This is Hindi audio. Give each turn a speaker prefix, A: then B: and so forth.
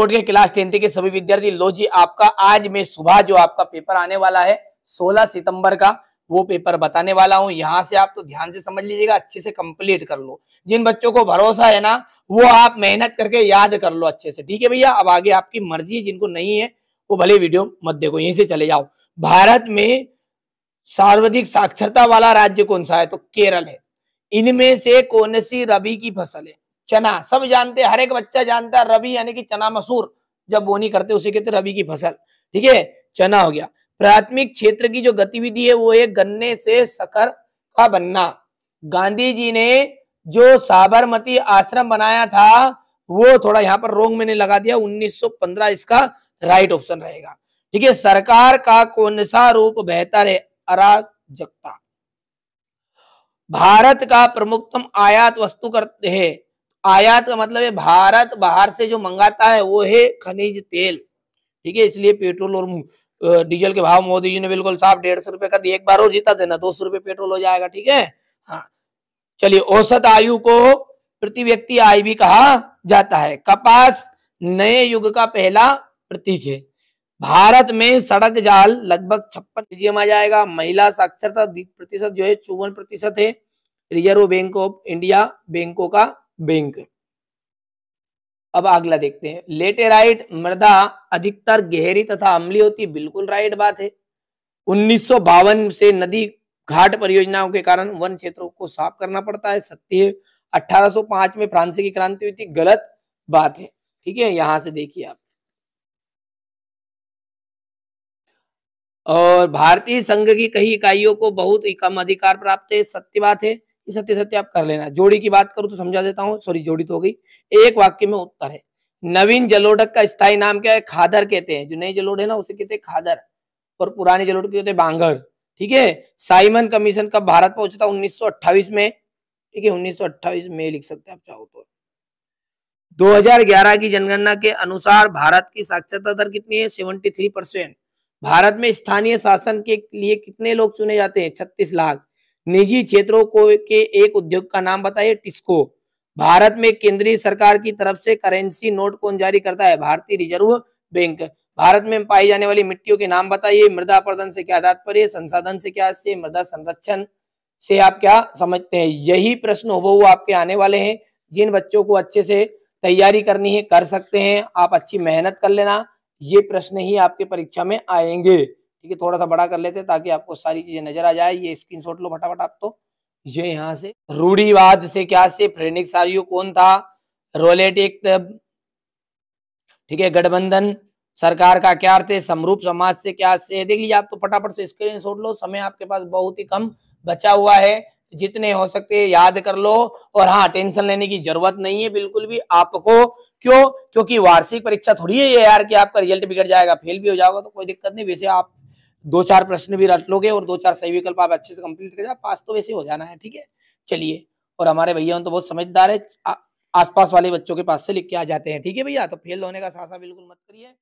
A: बोर्ड के क्लास टेंथ के सभी विद्यार्थी लो जी आपका आज मैं सुबह जो आपका पेपर आने वाला है 16 सितंबर का वो पेपर बताने वाला हूँ यहाँ से आप तो ध्यान से समझ लीजिएगा अच्छे से कंप्लीट कर लो जिन बच्चों को भरोसा है ना वो आप मेहनत करके याद कर लो अच्छे से ठीक है भैया अब आगे आपकी मर्जी है जिनको नहीं है वो भले वीडियो मत देखो यहीं से चले जाओ भारत में सर्वाधिक साक्षरता वाला राज्य कौन सा है तो केरल है इनमें से कौन सी रबी की फसल है चना सब जानते हर एक बच्चा जानता है रबी यानी कि चना मसूर जब बोनी करते उसे कहते तो रबी की फसल ठीक है चना हो गया प्राथमिक क्षेत्र की जो गतिविधि है वो है गन्ने से सकर का बनना गांधी जी ने जो साबरमती आश्रम बनाया था वो थोड़ा यहाँ पर रोंग मैंने लगा दिया 1915 इसका राइट ऑप्शन रहेगा ठीक है सरकार का कौन सा रूप बेहतर है अराजकता भारत का प्रमुखतम आयात वस्तु करते है आयात का मतलब है भारत बाहर से जो मंगाता है वो है खनिज तेल ठीक है इसलिए पेट्रोल और डीजल के भाव मोदी जी ने बिल्कुल साफ डेढ़ सौ रुपए कर दिया एक बार और जीता देना दो सौ रुपये पेट्रोल हो जाएगा ठीक है हाँ चलिए औसत आयु को प्रति व्यक्ति आय भी कहा जाता है कपास नए युग का पहला प्रतीक है भारत में सड़क जाल लगभग छप्पन डीजीएम आ जाएगा महिला साक्षरता प्रतिशत जो है चौवन प्रतिशत है रिजर्व बैंक ऑफ इंडिया बैंकों का बैंक अब अगला देखते हैं लेटेराइट मृदा अधिकतर गहरी तथा अमली होती बिल्कुल राइट बात है उन्नीस से नदी घाट परियोजनाओं के कारण वन क्षेत्रों को साफ करना पड़ता है सत्य है 1805 में फ्रांसी की क्रांति हुई थी गलत बात है ठीक है यहां से देखिए आप और भारतीय संघ की कई इकाइयों को बहुत ही कम अधिकार प्राप्त है सत्य बात है ये सत्य सत्य आप कर लेना जोड़ी की बात करूं तो समझा देता हूं सॉरी जोड़ी तो हो गई एक वाक्य में उत्तर है नवीन जलोडक का स्थाई नाम क्या है खादर कहते हैं जो नई जलोड है ना उसे कहते हैं खादर और पुराने जलोड कहते हैं बांगर ठीक है साइमन कमीशन कब भारत पहुंचा था 1928 में ठीक है उन्नीस में लिख सकते हैं आप चाहो तो 2011 की जनगणना के अनुसार भारत की साक्षरता दर कितनी है 73 परसेंट भारत में स्थानीय शासन के लिए कितने लोग चुने जाते हैं 36 लाख निजी क्षेत्रों को के एक उद्योग का नाम बताइए टिस्को भारत में केंद्रीय सरकार की तरफ से करेंसी नोट कौन जारी करता है भारतीय रिजर्व बैंक भारत में पाई जाने वाली मिट्टियों के नाम बताइए मृदा प्रदन से क्या तात्पर्य संसाधन से क्या से मृदा संरक्षण से आप क्या समझते हैं यही प्रश्न हो आपके आने वाले हैं जिन बच्चों को अच्छे से तैयारी करनी है कर सकते हैं आप अच्छी मेहनत कर लेना ये प्रश्न ही आपके परीक्षा में आएंगे ठीक है थोड़ा सा बड़ा कर लेते हैं ताकि आपको सारी चीजें नजर आ जाए ये स्क्रीन लो फटाफट आप तो ये यहाँ से रूढ़ीवाद से क्या से फ्रेनिक आर्यू कौन था रोलेटिक ठीक है गठबंधन सरकार का क्या अर्थ है समरूप समाज से क्या से देख लीजिए आप तो फटाफट से स्क्रीन लो समय आपके पास बहुत ही कम बचा हुआ है जितने हो सकते याद कर लो और हाँ टेंशन लेने की जरूरत नहीं है बिल्कुल भी आपको क्यों क्योंकि वार्षिक परीक्षा थोड़ी है यार कि आपका रिजल्ट बिगड़ जाएगा फेल भी हो जाएगा तो कोई दिक्कत नहीं वैसे आप दो चार प्रश्न भी रट लोगे और दो चार सही विकल्प आप अच्छे से कंप्लीट कर पास तो वैसे हो जाना है ठीक है चलिए और हमारे भैया तो बहुत समझदार है आसपास वाले बच्चों के पास से लिख के आ जाते हैं ठीक है भैया तो फेल होने का सासा बिल्कुल मत करिए